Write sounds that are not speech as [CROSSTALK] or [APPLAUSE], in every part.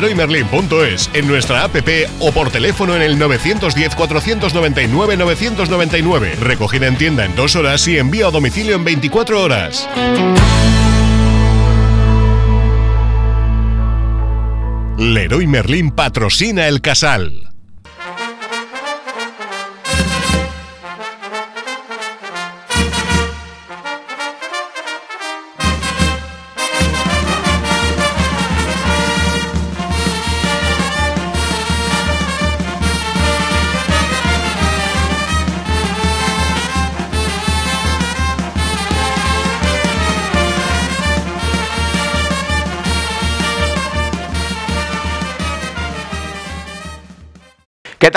leroymerlin.es, en nuestra app o por teléfono en el 910-499-999. Recogida en tienda en dos horas y envío a domicilio en 24 horas. Leroy Merlin patrocina el casal.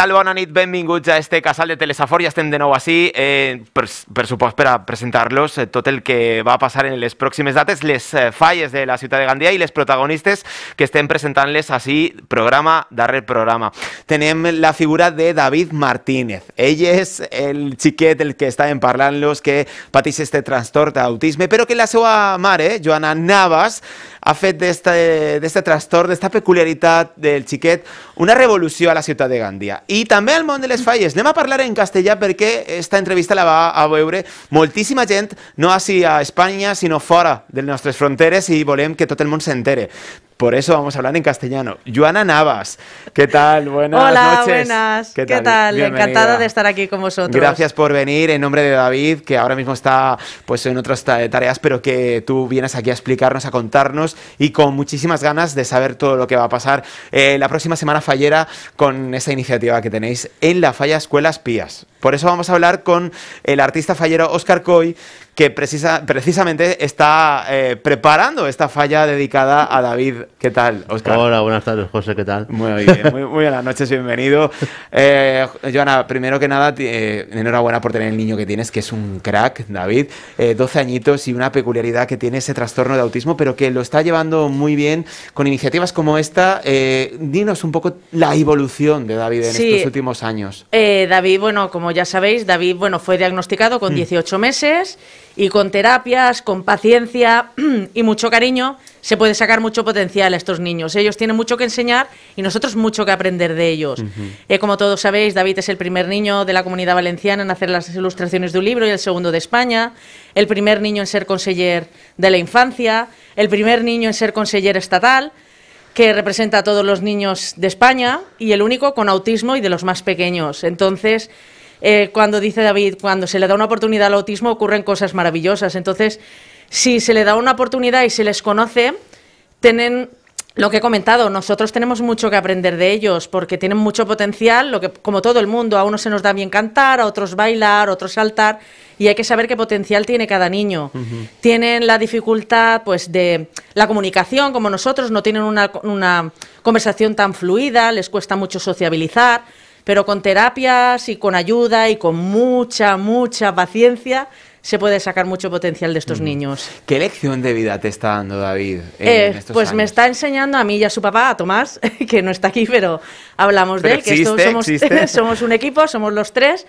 tal? Bona nit, benvinguts a este casal de Telesafor. Ja estem de nuevo así, eh, per, para presentarlos eh, todo a el que va a pasar en les pròximes dates, les eh, falles de la ciudad de Gandía y les protagonistes que estén presentándoles así, programa programa el programa. Tenemos la figura de David Martínez. Ella es el xiquet el que en parlant-los que pateix este de autismo, pero que la seva mare, Joana Navas, ha este trastorno, de esta peculiaridad del xiquet, una revolución a la ciudad de Gandía. i també al món de les falles. Anem a parlar en castellà perquè esta entrevista la va a veure moltíssima gent, no així a Espanya, sinó fora de les nostres fronteres i volem que tot el món s'entere. Por eso vamos a hablar en castellano. Joana Navas, ¿qué tal? Buenas noches. ¿Qué tal? Encantada de estar aquí con vosotros. Gracias por venir en nombre de David, que ahora mismo está pues, en otras tareas, pero que tú vienes aquí a explicarnos, a contarnos y con muchísimas ganas de saber todo lo que va a pasar eh, la próxima semana fallera con esta iniciativa que tenéis en la Falla Escuelas Pías. Por eso vamos a hablar con el artista fallero Oscar Coy, que precisamente está eh, preparando esta falla dedicada a David. ¿Qué tal, Oscar? Hola, buenas tardes, José, ¿qué tal? Muy bien, muy, buenas noches, bienvenido. Eh, Joana, primero que nada, eh, enhorabuena por tener el niño que tienes, que es un crack, David. 12 añitos y una peculiaridad que tiene ese trastorno de autismo, pero que lo está llevando muy bien con iniciativas como esta. dinos un poco la evolución de David en estos últimos años. David, bueno, como ya sabéis, David bueno, fue diagnosticado con 18 mm. meses y con terapias, con paciencia [CLEARS THROAT] y mucho cariño se puede sacar mucho potencial a estos niños. Ellos tienen mucho que enseñar y nosotros mucho que aprender de ellos. Eh, como todos sabéis, David es el primer niño de la comunidad valenciana en hacer las ilustraciones de un libro y el segundo de España, el primer niño en ser conseller de la infancia, el primer niño en ser conseller estatal que representa a todos los niños de España y el único con autismo y de los más pequeños. Entonces, eh, cuando dice David, cuando se le da una oportunidad al autismo ocurren cosas maravillosas. Entonces, si se le da una oportunidad y se les conoce, tienen lo que he comentado, nosotros tenemos mucho que aprender de ellos porque tienen mucho potencial, lo que, como todo el mundo, a unos se nos da bien cantar, a otros bailar, a otros saltar, y hay que saber qué potencial tiene cada niño. Tienen la dificultad pues, de la comunicación, como nosotros, no tienen una conversación tan fluida, les cuesta mucho sociabilizar. Pero con terapias y con ayuda y con mucha, mucha paciencia se puede sacar mucho potencial de estos niños. ¿Qué lección de vida te está dando David? En eh, pues me está enseñando a mí y a su papá, a Tomás, [LAUGHS] que no está aquí, pero hablamos de él, que [LAUGHS] somos, un equipo, somos los tres.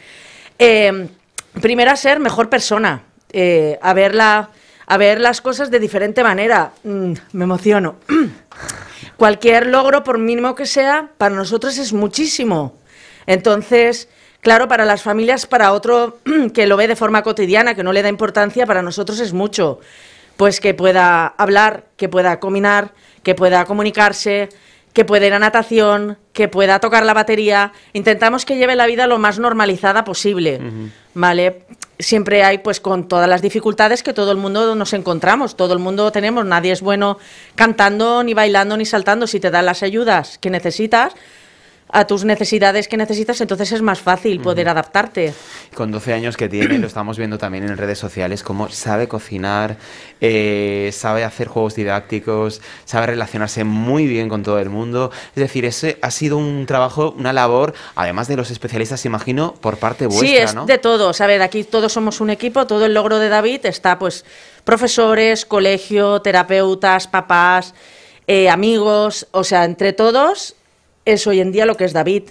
Eh, primero ser mejor persona, eh, a, ver a ver las cosas de diferente manera. Mm, me emociono. [CLEARS THROAT] Cualquier logro, por mínimo que sea, para nosotros es muchísimo. Entonces, claro, para las familias, para otro [CLEARS THROAT] que lo ve de forma cotidiana, que no le da importancia, para nosotros es mucho. Pues que pueda hablar, que pueda combinar, que pueda comunicarse, que pueda ir a natación, que pueda tocar la batería. Intentamos que lleve la vida lo más normalizada posible, ¿vale? Siempre hay, pues, con todas las dificultades que todo el mundo nos encontramos, todo el mundo tenemos, nadie es bueno cantando, ni bailando, ni saltando. Si te dan las ayudas que necesitas, a tus necesidades que necesitas, entonces es más fácil poder adaptarte. Con 12 años que tiene, lo estamos viendo también en redes sociales, cómo sabe cocinar, eh, sabe hacer juegos didácticos, sabe relacionarse muy bien con todo el mundo. Es decir, ese ha sido un trabajo, una labor, además de los especialistas, imagino, por parte vuestra, Sí, es de todos. A ver, aquí todos somos un equipo, todo el logro de David está, pues, profesores, colegio, terapeutas, papás, eh, amigos, o sea, entre todos es hoy en día lo que es David.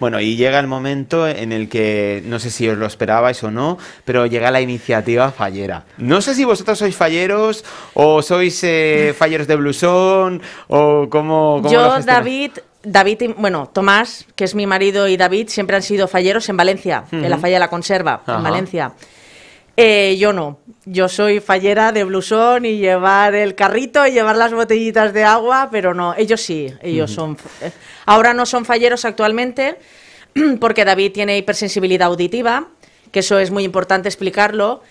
Bueno, y llega el momento en el que, no sé si os lo esperabais o no, pero llega la iniciativa fallera. No sé si vosotros sois falleros o sois eh, [LAUGHS] falleros de blusón o cómo... Yo, David... David, bueno, Tomás, que es mi marido, y David siempre han sido falleros en Valencia, en la falla de la conserva, en Valencia. Eh, yo no, yo soy fallera de blusón y llevar el carrito y llevar las botellitas de agua, pero no, ellos sí, ellos son... Eh, ahora no son falleros actualmente [CLEARS THROAT] porque David tiene hipersensibilidad auditiva, que eso es muy importante explicarlo.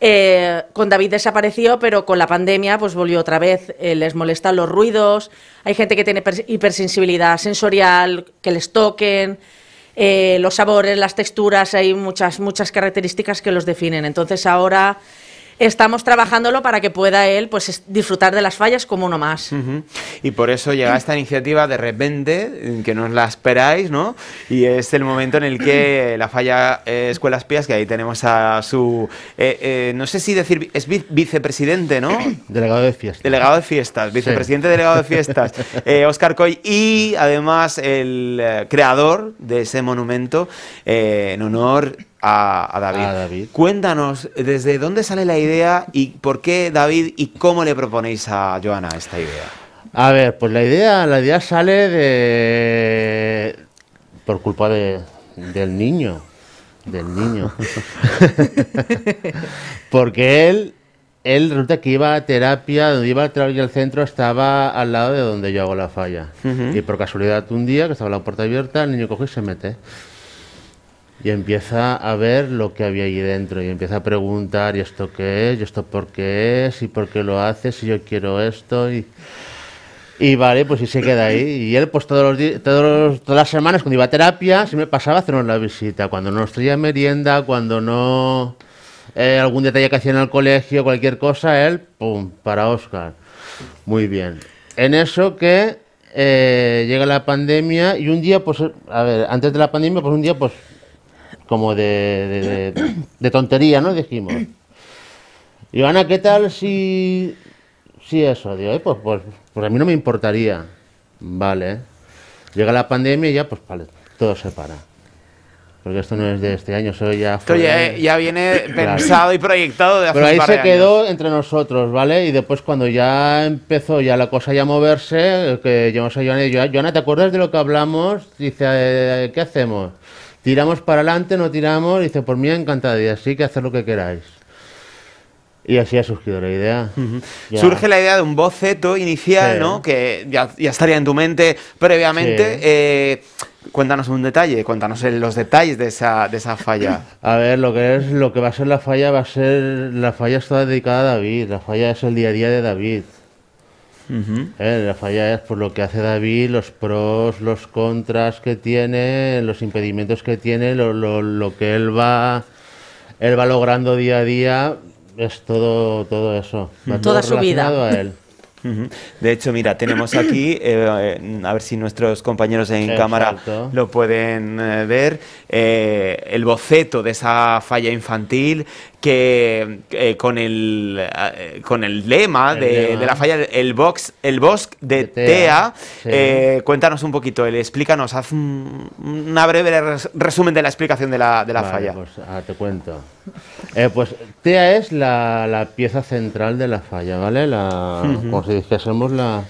Eh, con David desapareció, pero con la pandemia pues volvió otra vez. les molestan los ruidos, hay gente que tiene hipersensibilidad sensorial, que les toquen, eh, los sabores, las texturas, hay muchas, muchas características que los definen. Entonces ahora estamos trabajándolo para que pueda él pues, disfrutar de las fallas como uno más. Y por eso llega esta iniciativa de repente, eh, que no os la esperáis, ¿no? Y es el momento en el que [CLEARS THROAT] la falla eh, Escuelas Pías, que ahí tenemos a su, eh, no sé si decir, es vicepresidente, ¿no? [CLEARS THROAT] Delegado de fiestas. Delegado de fiestas, vicepresidente delegado de fiestas, Oscar [LAUGHS] Coy, y además el creador de ese monumento en honor a, David. Cuéntanos, ¿desde dónde sale la idea y por qué David y cómo le proponéis a Joana esta idea? A ver, pues la idea, la idea sale de. por culpa del niño. Del niño. [LAUGHS] Porque él. Él resulta que iba a terapia, donde iba a terapia al centro estaba al lado de donde yo hago la falla. Y por casualidad un día, que estaba la puerta abierta, el niño coge y se mete y empieza a ver lo que había ahí dentro y empieza a preguntar, ¿y esto qué es? ¿Y esto por qué es? ¿Y por qué lo hace? Si yo quiero esto y... vale, pues y se queda ahí. Y él, pues todos los, todos todas las semanas, cuando iba a terapia, siempre pasaba a hacernos la visita. Cuando no nos traía merienda, cuando no. Eh, algún detalle que hacía en el colegio, cualquier cosa, él, pum, para Oscar. Muy bien. En eso que eh, llega la pandemia y un día, pues, a ver, antes de la pandemia, pues un día, pues como de, de, tontería, ¿no? Dijimos. Y ¿qué tal si, si eso? Eh, pues, pues, pues, a mí no me importaría. Vale. Llega la pandemia y ya, pues vale, todo se para. Porque esto no es de este año, soy ya. fue... Eh, ya, viene [COUGHS] pensado y proyectado de Pero ahí se quedó entre nosotros, ¿vale? Y después, cuando ya empezó ya la cosa ya a moverse, que llevamos a Joana yo, ah, Joana, ¿te acuerdas de lo que hablamos? Dice, eh, ¿qué hacemos? tiramos para adelante, no tiramos, dice, por mí encantado y así que hacer lo que queráis. Y así ha surgido la idea. Surge la idea de un boceto inicial, ¿no? Que ya, estaría en tu mente previamente. Eh, cuéntanos un detalle, cuéntanos los detalles de esa, de esa falla. [CLEARS THROAT] A ver, lo que es, lo que va a ser la falla va a ser. La falla está dedicada a David, la falla es el día a día de David. Eh, la falla es por lo que hace David, los pros, los contras que tiene, los impedimentos que tiene, lo, que él va, él va logrando día a día, es todo, todo eso. Toda su vida. él. [LAUGHS] De hecho, mira, tenemos aquí, [COUGHS] eh, eh, a ver si nuestros compañeros en cámara lo pueden ver, el boceto de esa falla infantil, que eh, con, el, eh, con el lema, de, de, la falla, el, box, el bosque de, TEA, eh, cuéntanos un poquito, el, explícanos, haz un, una breve resumen de la explicación de la, de la falla. Pues, ah, te cuento. pues TEA es la, la, pieza central de la falla, ¿vale? La, Como si dijésemos la,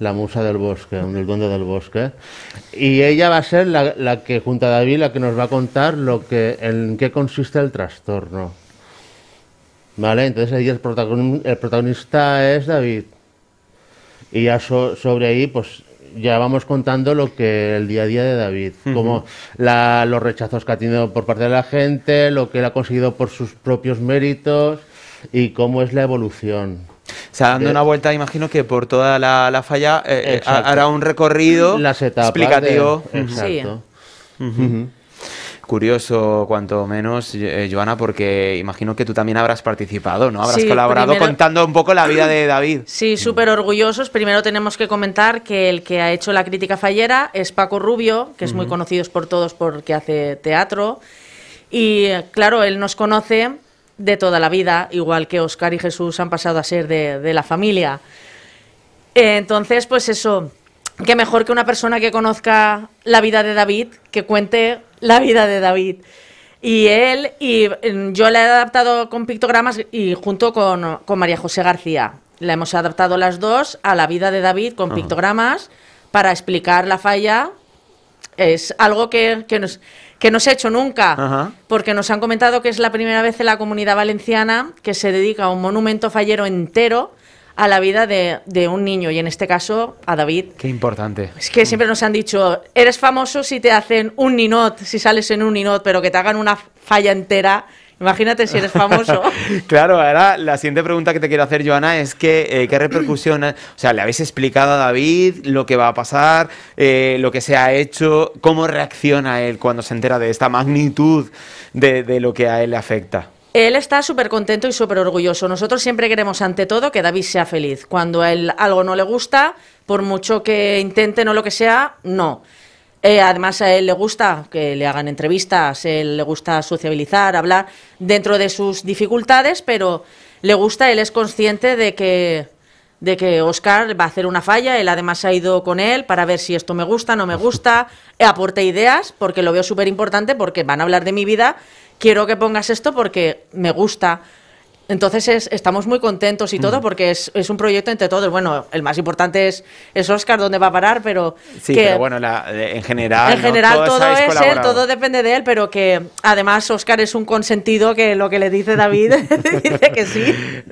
la musa del bosque, el duende del bosque. Y ella va a ser la, la que, junto a David, la que nos va a contar lo que, en qué consiste el trastorno. ¿Vale? Entonces ahí el, protagonista es David. Y ya sobre ahí, pues ya vamos contando lo que el día a día de David, como los rechazos que ha tenido por parte de la gente, lo que él ha conseguido por sus propios méritos y cómo es la evolución. O sea, dando una vuelta, imagino que por toda la, falla eh, eh, hará un recorrido explicativo. Exacto curioso, cuanto menos, eh, Joana, porque imagino que tú también habrás participado, ¿no? Habrás colaborado contando un poco la vida de David. Sí, súper orgullosos. Primero tenemos que comentar que el que ha hecho la crítica fallera es Paco Rubio, que es muy conocido por todos porque hace teatro. Y claro, él nos conoce de toda la vida, igual que Oscar y Jesús han pasado a ser de, la familia. entonces, pues eso, que mejor que una persona que conozca la vida de David, que cuente la vida de David. Y él, y mm, yo la he adaptado con pictogramas y junto con, María José García. La hemos adaptado las dos a la vida de David con pictogramas para explicar la falla. Es algo que, que, nos, no se ha hecho nunca, porque nos han comentado que es la primera vez en la comunidad valenciana que se dedica a un monumento fallero entero a la vida de, un niño y en este caso a David. Qué importante. Es que siempre nos han dicho, eres famoso si te hacen un ninot, si sales en un ninot, pero que te hagan una falla entera. Imagínate si eres famoso. [LAUGHS] claro, ahora la siguiente pregunta que te quiero hacer, Joana, es que eh, qué repercusión, o sea, le habéis explicado a David lo que va a pasar, eh, lo que se ha hecho, cómo reacciona él cuando se entera de esta magnitud de lo que a él le afecta. Él está súper contento y súper orgulloso. Nosotros siempre queremos, ante todo, que David sea feliz. Cuando a él algo no le gusta, por mucho que intente o lo que sea, no. Eh, además, a él le gusta que le hagan entrevistas, él le gusta sociabilizar, hablar dentro de sus dificultades, pero le gusta, él es consciente de que, de que Oscar va a hacer una falla, él además ha ido con él para ver si esto me gusta, no me gusta, aporte ideas, porque lo veo súper importante, porque van a hablar de mi vida quiero que pongas esto porque me gusta, entonces estamos muy contentos y todo mm. porque es, un proyecto entre todos. Bueno, el más importante es, es Oscar, dónde va a parar, pero... Sí, que, pero bueno, en general... En general todo es él, todo depende de él, pero que además Oscar es un consentido que lo que le dice David, [LAUGHS] dice que sí.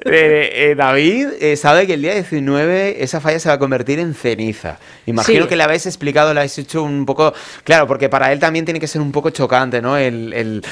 Eh, eh, David eh, sabe que el día 19 esa falla se va a convertir en ceniza. Imagino que le habéis explicado, le habéis hecho un poco... Claro, porque para él también tiene que ser un poco chocante, ¿no? el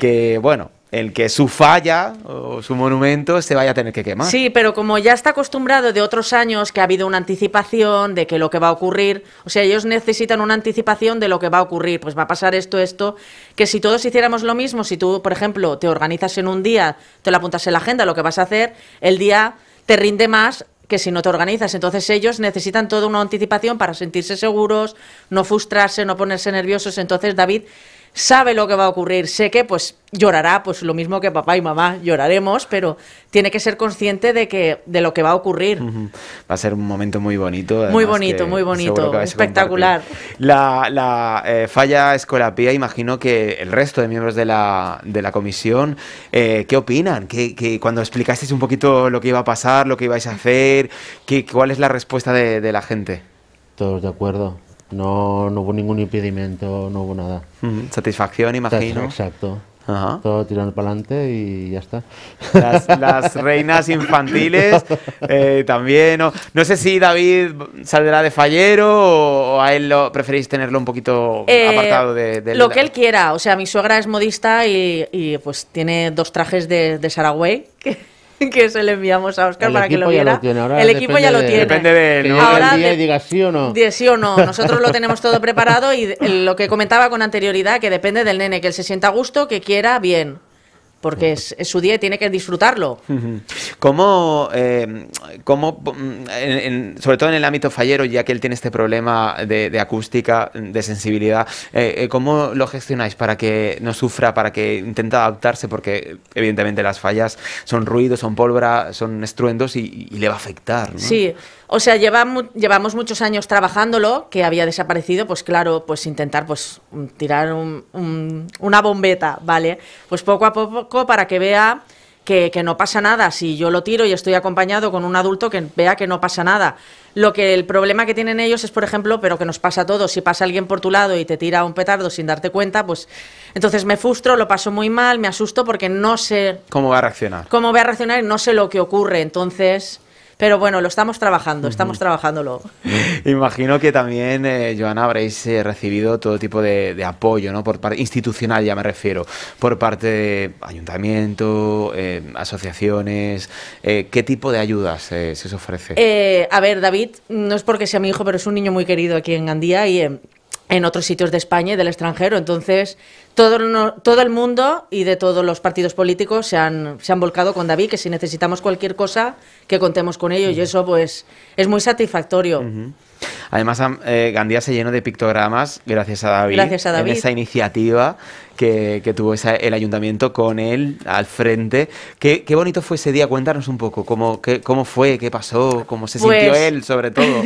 que, bueno, el que su falla o su monumento se vaya a tener que quemar. Sí, pero como ya está acostumbrado de otros años que ha habido una anticipación de que lo que va a ocurrir, o sea, ellos necesitan una anticipación de lo que va a ocurrir, pues va a pasar esto, esto, que si todos hiciéramos lo mismo, si tú, por ejemplo, te organizas en un día, te lo apuntas en la agenda, lo que vas a hacer, el día te rinde más que si no te organizas. Entonces ellos necesitan toda una anticipación para sentirse seguros, no frustrarse, no ponerse nerviosos. Entonces, David, sabe lo que va a ocurrir, sé que pues llorará, pues lo mismo que papá y mamá lloraremos, pero tiene que ser consciente de que de lo que va a ocurrir. Va a ser un momento muy bonito. Muy bonito, muy bonito, espectacular. La, eh, falla Escolapía, imagino que el resto de miembros de la, de la comisión, eh, ¿qué opinan? Que cuando explicasteis un poquito lo que iba a pasar, lo que ibais a hacer, ¿qué, ¿cuál es la respuesta de la gente? Todos de acuerdo. No, no hubo ningún impedimento, no hubo nada. Mm, satisfacción, imagino. Exacto. Todo tirando para adelante y ya está. Las, [LAUGHS] reinas infantiles eh, también. No, sé si David saldrá de fallero o, a él lo, preferís tenerlo un poquito eh, apartado de, Lo que él quiera. O sea, mi suegra es modista y, pues tiene dos trajes de, de Saragüey. [LAUGHS] que se le enviamos a Oscar para que lo viera. el equipo ya lo tiene. Depende de él, diga sí o no. sí o no. [LAUGHS] Nosotros lo tenemos todo preparado y lo que comentaba con anterioridad, que depende del nene, que él se sienta a gusto, que quiera bien porque es, su día y tiene que disfrutarlo. ¿Cómo, eh, cómo mm, sobre todo en el ámbito fallero, ya que él tiene este problema de, acústica, de sensibilidad, eh, eh, cómo lo gestionáis para que no sufra, para que intenta adaptarse? Porque evidentemente las fallas son ruidos, son pólvora, son estruendos y, le va a afectar. Sí, o sea, llevamos, llevamos muchos años trabajándolo, que había desaparecido, pues claro, pues intentar pues tirar una bombeta, ¿vale? Pues poco a poco para que vea que, que, no pasa nada. Si yo lo tiro y estoy acompañado con un adulto que vea que no pasa nada. Lo que el problema que tienen ellos es, por ejemplo, pero que nos pasa a todos. Si pasa alguien por tu lado y te tira un petardo sin darte cuenta, pues entonces me frustro, lo paso muy mal, me asusto porque no sé. ¿Cómo va a reaccionar? ¿Cómo va a reaccionar? no sé lo que ocurre. Entonces. Pero bueno, lo estamos trabajando, estamos trabajándolo. Imagino que también, eh, Joana, habréis eh, recibido todo tipo de, apoyo, ¿no? Por parte institucional ya me refiero, por parte de ayuntamiento, eh, asociaciones. ¿Qué tipo de ayudas se os ofrece? a ver, David, no es porque sea mi hijo, pero es un niño muy querido aquí en Gandía y en otros sitios de España y del extranjero. Entonces, todo, todo el mundo y de todos los partidos políticos se han, se han volcado con David, que si necesitamos cualquier cosa, que contemos con ellos Y eso, pues, es muy satisfactorio. Además, eh, Gandía se llenó de pictogramas gracias a David, gracias a David. en esa iniciativa que, tuvo el ayuntamiento con él al frente. Qué, bonito fue ese día, cuéntanos un poco cómo, cómo fue, qué pasó, cómo se sintió pues él sobre todo. [LAUGHS]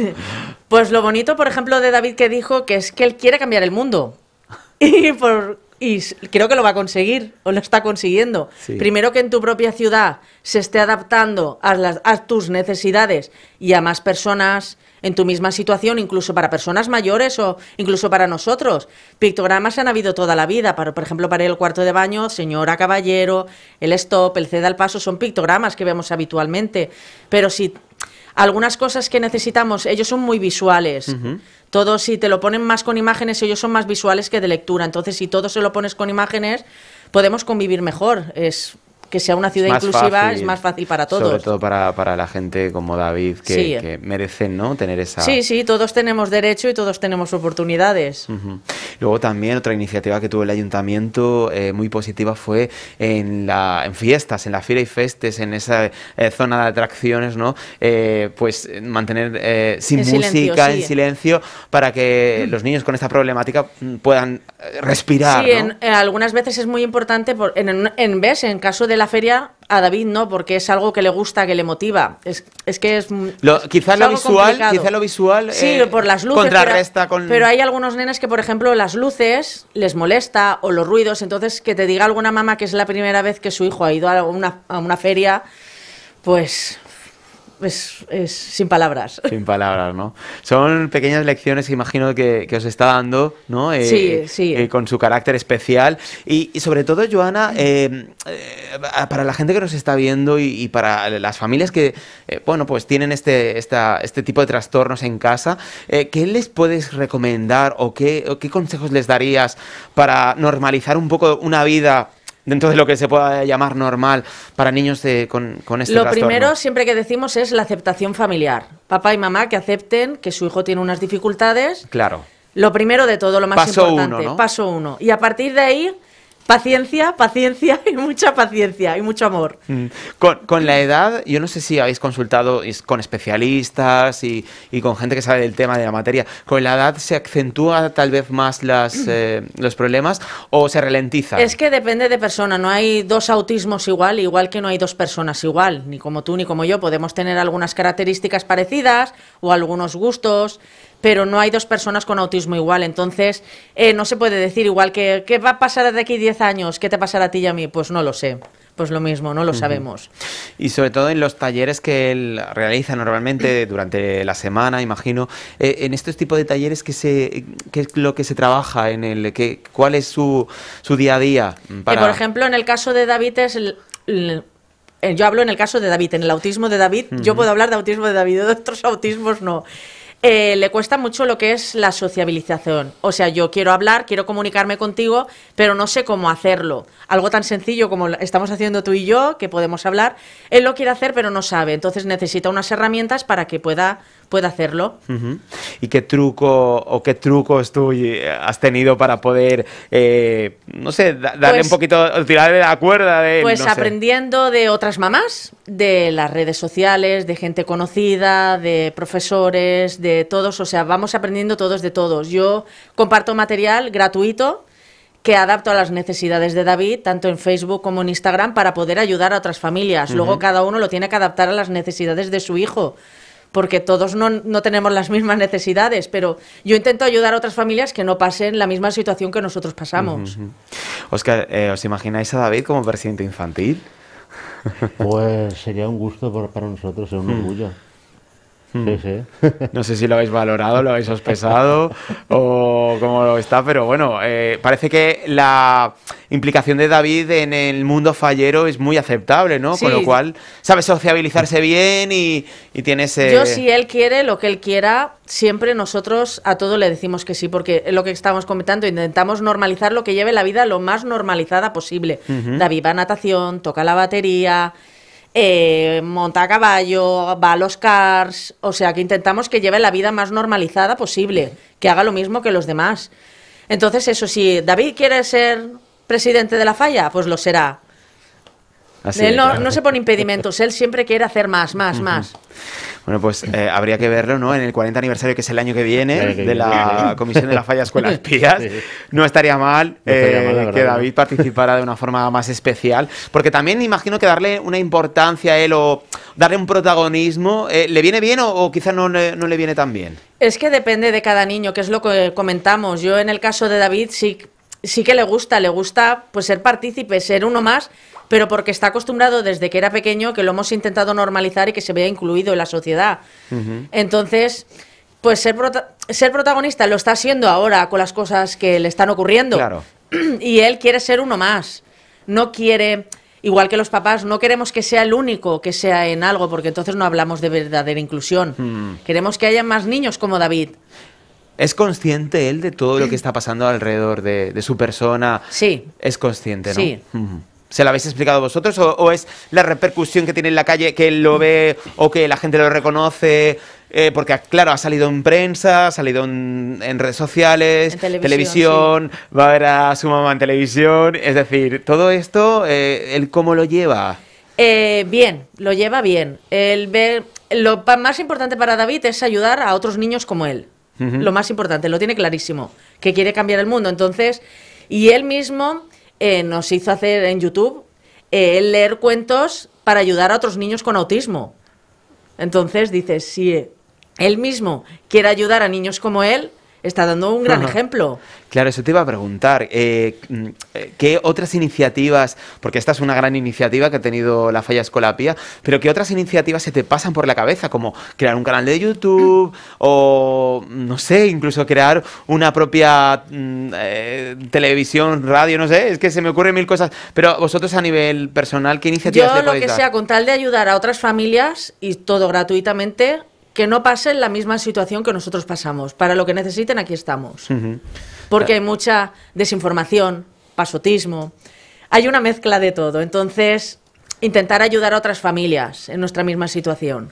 Pues lo bonito, por ejemplo, de David que dijo que es que él quiere cambiar el mundo. [LAUGHS] Y por y creo que lo va a conseguir o lo está consiguiendo. Primero que en tu propia ciudad se esté adaptando a, tus necesidades y a más personas en tu misma situación, incluso para personas mayores o incluso para nosotros. Pictogramas han habido toda la vida, para, por ejemplo, para el cuarto de baño, señora caballero, el stop, el ceda al paso, son pictogramas que vemos habitualmente. Pero si algunas cosas que necesitamos, ellos son muy visuales. Todo si te lo ponen más con imágenes, ellos son más visuales que de lectura. Entonces, si todo se lo pones con imágenes, podemos convivir mejor. Es que sea una ciudad inclusiva es más fácil para todos. Sobre todo para, para la gente como David, que, merecen ¿no? tener esa... Sí, sí, todos tenemos derecho y todos tenemos oportunidades. Luego también otra iniciativa que tuvo el ayuntamiento eh, muy positiva fue en, la, en fiestas, en la Fira y Festes, en esa eh, zona de atracciones, ¿no? Eh, pues mantener sin música, en silencio, para que los niños con esta problemática mm, puedan respirar. Sí, en, algunas veces es muy importante, en, en, En caso de la feria, a David no, porque es algo que le gusta, que le motiva. Es, que es. Lo, quizá, lo visual, quizá lo visual. Sí, eh, por las luces. Contrarresta pero, hay algunos nenes que, por ejemplo, las luces les molesta o los ruidos. Entonces, que te diga alguna mamá que es la primera vez que su hijo ha ido a una, a una feria, pues es, es, sin palabras. [LAUGHS] Sin palabras, ¿no? Son pequeñas lecciones que imagino que, os está dando, ¿no? Eh, sí, sí. Eh, con su carácter especial. Y, sobre todo, Joana, eh, para la gente que nos está viendo y, para las familias que, bueno, pues tienen este, este tipo de trastornos en casa, ¿qué les puedes recomendar o o qué consejos les darías para normalizar un poco una vida dentro de lo que se pueda llamar normal para niños de, con, con este Lo primero, siempre que decimos, es la aceptación familiar. Papá y mamá que acepten que su hijo tiene unas dificultades. Claro. Lo primero de todo, lo más paso importante. Uno, Paso uno. Y a partir de ahí paciencia, paciencia y mucha paciencia y mucho amor. Mm. Con, la edad, yo no sé si habéis consultado con especialistas y, con gente que sabe del tema, de la materia, ¿con la edad se acentúa tal vez más [CLEARS THROAT] eh, los problemas o se ralentiza? Es que depende de persona, no hay dos autismos igual, igual que no hay dos personas igual, ni como tú ni como yo, podemos tener algunas características parecidas o algunos gustos pero no hay dos personas con autismo igual. Entonces, eh, no se puede decir igual que qué va a pasar de aquí 10 años, qué te pasará a ti y a mí, pues no lo sé. Pues lo mismo, no lo sabemos. Y sobre todo en los talleres que él realiza normalmente [CLEARS THROAT] durante la semana, imagino, eh, en estos tipos de talleres, ¿qué, es lo que se trabaja? en el que, ¿Cuál es su, día a día? Para... por ejemplo, en el caso de David es... yo hablo en el caso de David, en el autismo de David, yo puedo hablar de autismo de David, de otros autismos no. Eh, le cuesta mucho lo que es la sociabilización. O sea, yo quiero hablar, quiero comunicarme contigo, pero no sé cómo hacerlo. Algo tan sencillo como estamos haciendo tú y yo, que podemos hablar, él lo quiere hacer, pero no sabe. Entonces necesita unas herramientas para que pueda puede hacerlo. ¿Y qué truco o qué trucos tú eh, has tenido para poder, eh, no sé, darle pues un poquito, tirarle la cuerda de... Pues aprendiendo de otras mamás, de las redes sociales, de gente conocida, de profesores, de todos, o sea, vamos aprendiendo todos de todos. Yo comparto material gratuito que adapto a las necesidades de David, tanto en Facebook como en Instagram, para poder ayudar a otras familias. Luego cada uno lo tiene que adaptar a las necesidades de su hijo porque todos no, tenemos las mismas necesidades, pero yo intento ayudar a otras familias que no pasen la misma situación que nosotros pasamos. Oscar, eh, ¿os imagináis a David como presidente infantil? Pues sería un gusto para nosotros, es un hmm. orgullo. Hmm. No sé si lo habéis valorado, lo habéis sospechado [LAUGHS] o cómo lo está, pero bueno, eh, parece que la implicación de David en el mundo fallero es muy aceptable, ¿no? Con lo cual, sabe sociabilizarse bien y, y tiene ese... Yo, si él quiere, lo que él quiera, siempre nosotros a todo le decimos que sí, porque lo que estamos comentando, intentamos normalizar lo que lleve la vida lo más normalizada posible. David va a natación, toca la batería eh, monta a caballo, va a los cars, o sea que intentamos que lleve la vida más normalizada posible, que haga lo mismo que los demás. Entonces, eso, si David quiere ser presidente de la falla, pues lo será él no, se pone impedimentos, él siempre quiere hacer más, más, más. Bueno, pues eh, habría que verlo, ¿no? En el 40 aniversario, que es el año que viene, de la Comisión de la Falla Escuela [LAUGHS] Pías. No estaría mal, eh, que David participara de una forma más especial, porque también imagino que darle una importancia a él o darle un protagonismo, eh, ¿le viene bien o, quizás quizá no, no le viene tan bien? Es que depende de cada niño, que es lo que comentamos. Yo en el caso de David sí sí que le gusta, le gusta pues ser partícipe, ser uno más, pero porque está acostumbrado desde que era pequeño que lo hemos intentado normalizar y que se vea incluido en la sociedad. Entonces, pues ser, protagonista lo está siendo ahora con las cosas que le están ocurriendo. [CLEARS THROAT] Y él quiere ser uno más. No quiere, igual que los papás, no queremos que sea el único que sea en algo, porque entonces no hablamos de verdadera inclusión. Mm. Queremos que haya más niños como David. ¿Es consciente él de todo lo que está pasando alrededor de, su persona? Sí. Es consciente, ¿no? Sí. ¿Se lo habéis explicado vosotros o, es la repercusión que tiene en la calle que él lo ve o que la gente lo reconoce? Eh, porque, claro, ha salido en prensa, ha salido en, redes sociales, televisión, va a ver a su mamá en televisión. Es decir, todo esto, eh, cómo lo lleva? Eh, bien, lo lleva bien. lo más importante para David es ayudar a otros niños como él lo más importante, lo tiene clarísimo, que quiere cambiar el mundo. Entonces, y él mismo eh, nos hizo hacer en YouTube eh, leer cuentos para ayudar a otros niños con autismo. Entonces dices, si él mismo quiere ayudar a niños como él, está dando un gran ejemplo. Claro, eso te iba a preguntar. Eh, mm, ¿Qué otras iniciativas, porque esta es una gran iniciativa que ha tenido la Falla Escolapía, pero qué otras iniciativas se te pasan por la cabeza, como crear un canal de YouTube o, no sé, incluso crear una propia mm, eh, televisión, radio, no sé, es que se me ocurren mil cosas. Pero vosotros a nivel personal, ¿qué iniciativas Yo, lo que sea, con tal de ayudar a otras familias y todo gratuitamente, que no pasen la misma situación que nosotros pasamos. Para lo que necesiten, aquí estamos. Porque hay mucha desinformación, pasotismo, hay una mezcla de todo. Entonces, intentar ayudar a otras familias en nuestra misma situación.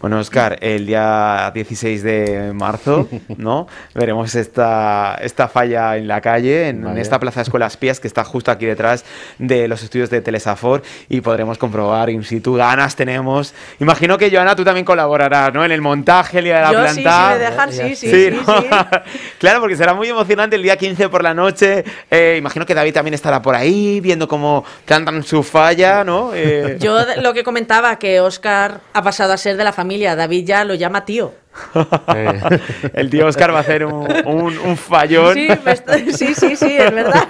Bueno, Oscar, el día 16 de marzo, [LAUGHS] ¿no? Veremos esta, esta falla en la calle, en, esta plaza de Escuelas Pías, que está justo aquí detrás de los estudios de Telesafor, y podremos comprobar in situ. Ganas tenemos. Imagino que, Joana, tú también colaborarás, ¿no? En el montaje, el día de la Yo planta. Sí, sí, sí, sí, [LAUGHS] sí, claro, porque será muy emocionante el día 15 por la noche. Eh, imagino que David también estará por ahí, viendo cómo plantan su falla, ¿no? Eh, Yo lo que comentaba, que Oscar ha pasado a ser de la familia David ya lo llama tío. Eh, el tío Oscar va a hacer un, fallón. Sí, sí, sí, es verdad.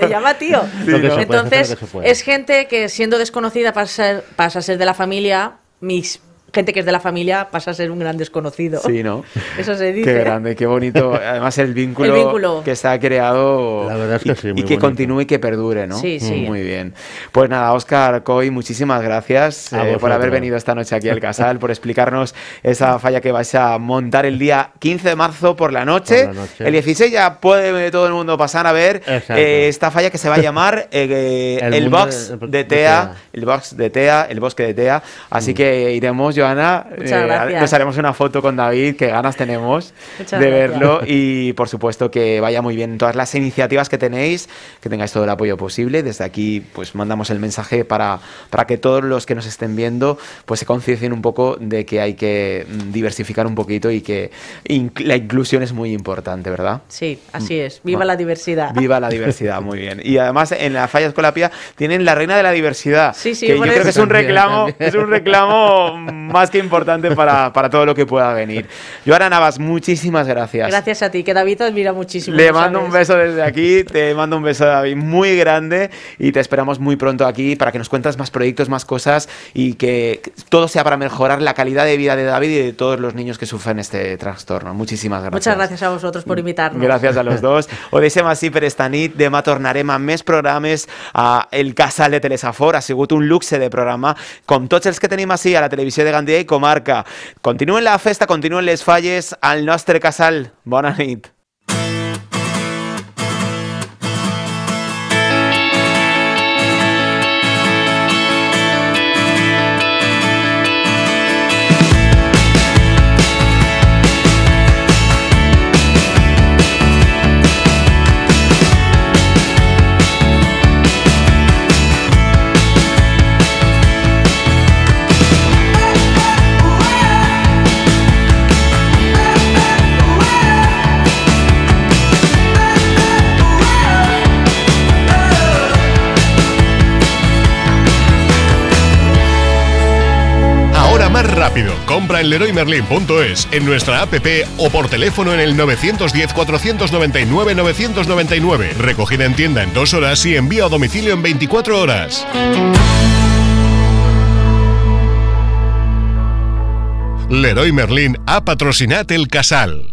le llama tío. Entonces, es gente que siendo desconocida pasa ser, pasa ser de la familia, mis gente que es de la familia pasa a ser un gran desconocido. Sí, ¿no? [LAUGHS] Eso se dice. Qué grande, qué bonito. [LAUGHS] Además, el vínculo, que se ha creado y, que continúe y que perdure, ¿no? Sí, sí. Mm, muy bien. Pues nada, Oscar Coy, muchísimas gracias eh, por haber venido esta noche aquí al [LAUGHS] Casal, por explicarnos esa falla que vais a montar el día 15 de marzo por la noche. El 16 ya puede todo el mundo pasar a ver eh, esta falla que se va a llamar eh, el, box de, TEA, el box de TEA, el bosque de TEA. Así mm. que iremos yo Joana. Eh, nos haremos una foto con David, que ganas tenemos de verlo. Y por supuesto que vaya muy bien todas las iniciativas que tenéis, que tengáis todo el apoyo posible. Desde aquí, pues mandamos el mensaje para, para que todos los que nos estén viendo pues se conciencien un poco de que hay que mm, diversificar un poquito y que la inclusión es muy importante, ¿verdad? Sí, mm. así es. Viva la diversidad. Viva la diversidad, muy bien. Y además en la Falla Escolapia tienen la reina de la diversidad. Sí, sí, que yo creo que es un reclamo, es un reclamo [LAUGHS] más que importante para, para, todo lo que pueda venir. Joana Navas, muchísimas gracias. Gracias a ti, que David te admira muchísimo. Le mando un beso desde aquí, te mando un beso, David, muy grande y te esperamos muy pronto aquí para que nos cuentas más proyectos, más cosas y que todo sea para mejorar la calidad de vida de David y de todos los niños que sufren este trastorno. Muchísimas gracias. Muchas gracias a vosotros por invitarnos. Gracias a los dos. O Masí, Perestanit, per esta nit. programes a El Casal de Telesafor. Ha un luxe de programa, con todos que tenemos así a la televisión de de comarca. Continúen la festa, continúen les falles al nostre casal. Bona rápido. Compra en leroymerlin.es, en nuestra app o por teléfono en el 910-499-999. Recogida en tienda en dos horas y envío a domicilio en 24 horas. Leroy Merlin ha patrocinado el casal.